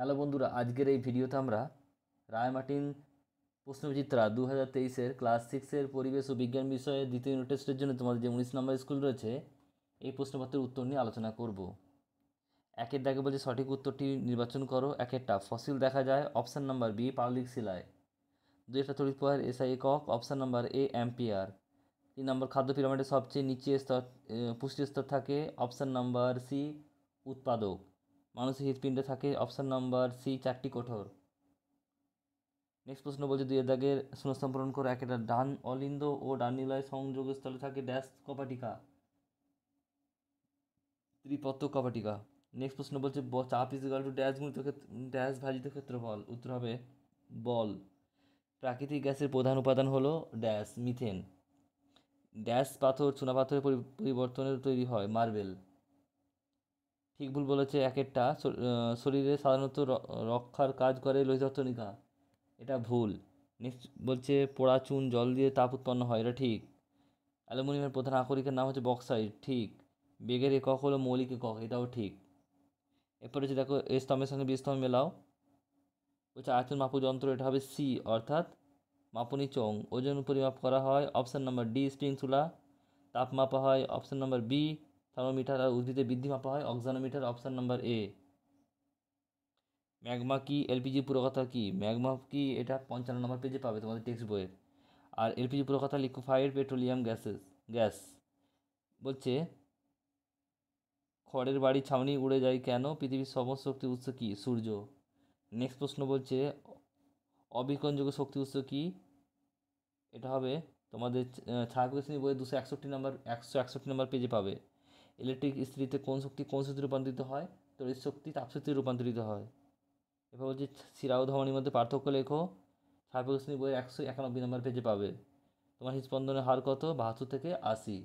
hello বন্ধুরা আজকের এই ভিডিওতে আমরা রায় মার্টিন প্রশ্নবিচিত্রা দু হাজার তেইশের ক্লাস সিক্সের পরিবেশ ও বিজ্ঞান বিষয়ে দ্বিতীয় ইউনিট টেস্টের জন্য তোমাদের যে উনিশ নম্বর স্কুল রয়েছে এই প্রশ্নপত্রের উত্তর নিয়ে আলোচনা করব একের দাগে বলছে সঠিক উত্তরটি নির্বাচন করো একেরটা ফসিল দেখা যায় অপশান নাম্বার বি পাবলিক শিলায় দুইটা তড়িৎ পয়ার এসআই একক অপশান নাম্বার এ অ্যাম্পিয়ার তিন নম্বর খাদ্য পিরামিডের সবচেয়ে নিচে স্তর পুষ্টি স্তর থাকে অপশান নাম্বার সি উৎপাদক মানুষের হৃদপিণ্ডে থাকে অপশান নাম্বার সি চারটি কঠোর নেক্সট প্রশ্ন বলছে দুই দাগের শূন্যস্থান পূরণ করে একটা ডান অলিন্দ ও ডানিলয় সংযোগস্থলে থাকে ড্যাশ কপাটিকা ত্রিপত্র কপাটিকা নেক্সট প্রশ্ন বলছে চাপ ইজ টু ড্যাশ গুণিত ড্যাশ ভাজিত ক্ষেত্রফল উত্তর হবে বল প্রাকৃতিক গ্যাসের প্রধান উপাদান হলো ড্যাশ মিথেন ড্যাশ পাথর চুনাপাথরের পরিবর্তনের তৈরি হয় মার্বেল ঠিক ভুল বলেছে এক একটা শরীরে সাধারণত রক্ষার কাজ করে লোহিতত্বনিকা এটা ভুল নেক্সট বলছে পোড়া চুন জল দিয়ে তাপ উৎপন্ন হয় এটা ঠিক অ্যালুমিনিয়ামের প্রধান আকরিকের নাম হচ্ছে বক্সাইড ঠিক বেগের একক হলো মৌলিক একক এটাও ঠিক এরপরে হচ্ছে দেখো এ স্তম্ভের সঙ্গে বি স্তম্ভ মেলাও বলছে আয়তন মাপু যন্ত্র এটা হবে সি অর্থাৎ মাপনি চং ওজন পরিমাপ করা হয় অপশান নাম্বার ডি স্প্রিং চুলা তাপ মাপা হয় অপশান নাম্বার বি থার্মোমিটার আর উদ্ভিদে বৃদ্ধি মাপা হয় auxanometer option number A magma কি এলপিজি পুরকথা কি ম্যাগমা কি এটা পঞ্চান্ন নম্বর পেজে পাবে তোমাদের টেক্সট বইয়ের আর এলপিজি পুরকথা লিকুফাইড পেট্রোলিয়াম গ্যাসেস গ্যাস বলছে খড়ের বাড়ি ছাউনি উড়ে যায় কেন পৃথিবীর সমস্ত শক্তি উৎস কী সূর্য নেক্সট প্রশ্ন বলছে অবিকনযোগ্য শক্তি উৎস কী এটা হবে তোমাদের ছায়া বইয়ের দুশো একষট্টি নম্বর একশো একষট্টি নম্বর পেজে পাবে ইলেকট্রিক ইস্ত্রিতে কোন শক্তি কোন শক্তি রূপান্তরিত হয় তড়িৎ শক্তি তাপশক্তি রূপান্তরিত হয় এবার বলছি শিরা ও ধমনির মধ্যে পার্থক্য লেখো সার্বকৃষ্ণী বইয়ের একশো একানব্বই নম্বর পেজে পাবে তোমার হৃদস্পন্দনের হার কত বাহাত্তর থেকে আশি